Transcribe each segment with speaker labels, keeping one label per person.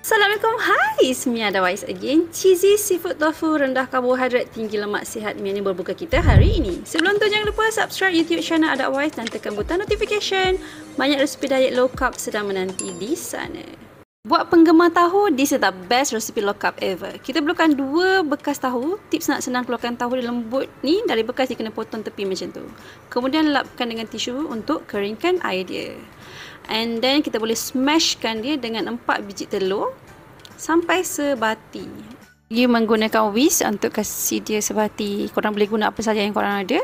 Speaker 1: Assalamualaikum. Hai, it's Ada Wise again. Cheesy seafood tofu rendah karbohidrat tinggi lemak sihat Mia ni berbuka kita hari ini. Sebelum tu jangan lupa subscribe YouTube channel Ada Wise dan tekan butang notification. Banyak resipi diet low carb sedang menanti di sana. Buat penggemar tahu, this is the best recipe lockup ever. Kita perlukan dua bekas tahu. Tips nak senang keluarkan tahu dia lembut ni dari bekas dia kena potong tepi macam tu. Kemudian lapkan dengan tisu untuk keringkan air dia. And then kita boleh smashkan dia dengan empat biji telur sampai sebati. You menggunakan whisk untuk kasi dia sebati. Korang boleh guna apa saja yang korang ada.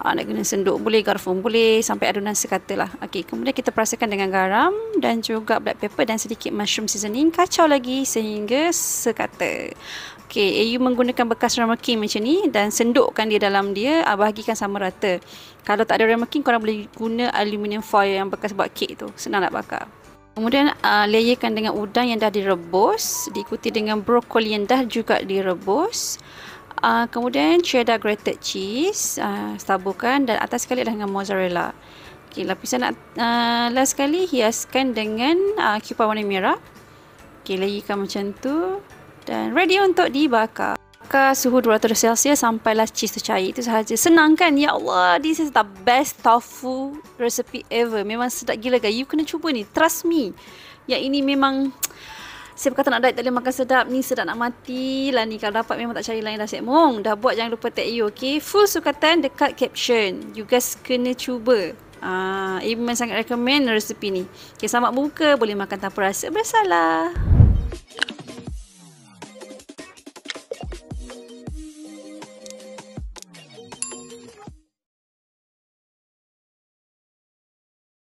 Speaker 1: Ha, nak guna senduk boleh, garfum boleh. Sampai adunan sekata lah. Okay, kemudian kita perasakan dengan garam dan juga black pepper dan sedikit mushroom seasoning. Kacau lagi sehingga sekata. Okay, you menggunakan bekas remaking macam ni dan sendukkan dia dalam dia, ah, bahagikan sama rata. Kalau tak ada remaking, korang boleh guna aluminium foil yang bekas buat kek tu. Senang nak bakar. Kemudian uh, layerkan dengan udang yang dah direbus, diikuti dengan brokoli yang dah juga direbus. Uh, kemudian cheddar grated cheese, uh, taburkan dan atas sekali dengan mozzarella. Okay, lapisan nak, uh, last sekali hiaskan dengan uh, kipas warna merah. Okay, layerkan macam tu dan ready untuk dibakar bakar suhu 200 darjah Celsius sampailah cheese tercair. Itu sahaja. Senang kan? Ya Allah, this is the best tofu recipe ever. Memang sedap gila kan? You kena cuba ni. Trust me. Ya ini memang... Siapa kata nak diet tak boleh makan sedap ni sedap nak mati lah ni kalau dapat memang tak cari lain dah set mong dah buat jangan lupa tag you okay full sukatan dekat caption you guys kena cuba ah uh, memang sangat recommend resipi ni okay selamat buka boleh makan tanpa rasa bersalah